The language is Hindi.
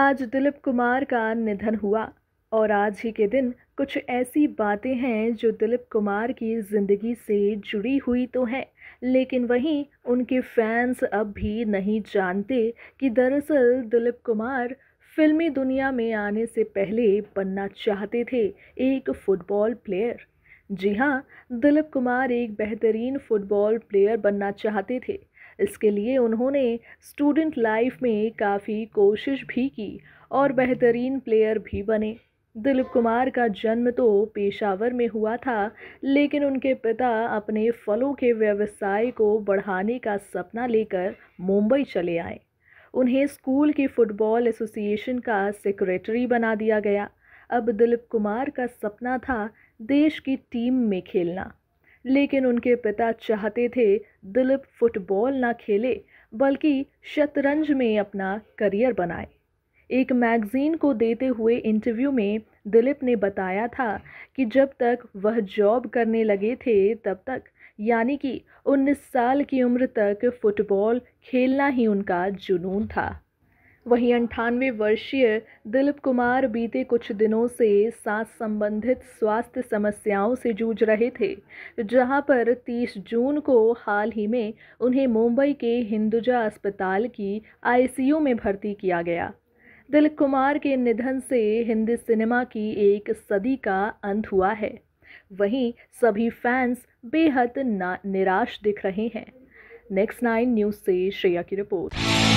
आज दिलीप कुमार का निधन हुआ और आज ही के दिन कुछ ऐसी बातें हैं जो दिलीप कुमार की ज़िंदगी से जुड़ी हुई तो हैं लेकिन वहीं उनके फैंस अब भी नहीं जानते कि दरअसल दिलीप कुमार फिल्मी दुनिया में आने से पहले बनना चाहते थे एक फ़ुटबॉल प्लेयर जी हाँ दिलीप कुमार एक बेहतरीन फुटबॉल प्लेयर बनना चाहते थे इसके लिए उन्होंने स्टूडेंट लाइफ में काफ़ी कोशिश भी की और बेहतरीन प्लेयर भी बने दिलीप कुमार का जन्म तो पेशावर में हुआ था लेकिन उनके पिता अपने फलों के व्यवसाय को बढ़ाने का सपना लेकर मुंबई चले आए उन्हें स्कूल की फ़ुटबॉल एसोसिएशन का सेक्रेटरी बना दिया गया अब दिलीप कुमार का सपना था देश की टीम में खेलना लेकिन उनके पिता चाहते थे दिलीप फुटबॉल ना खेले बल्कि शतरंज में अपना करियर बनाए एक मैगज़ीन को देते हुए इंटरव्यू में दिलीप ने बताया था कि जब तक वह जॉब करने लगे थे तब तक यानी कि 19 साल की उम्र तक फ़ुटबॉल खेलना ही उनका जुनून था वहीं अंठानवे वर्षीय दिलीप कुमार बीते कुछ दिनों से सांस संबंधित स्वास्थ्य समस्याओं से जूझ रहे थे जहां पर 30 जून को हाल ही में उन्हें मुंबई के हिंदुजा अस्पताल की आईसीयू में भर्ती किया गया दिलीप कुमार के निधन से हिंदी सिनेमा की एक सदी का अंत हुआ है वहीं सभी फैंस बेहद निराश दिख रहे हैं नेक्स्ट नाइन न्यूज़ से श्रेया की रिपोर्ट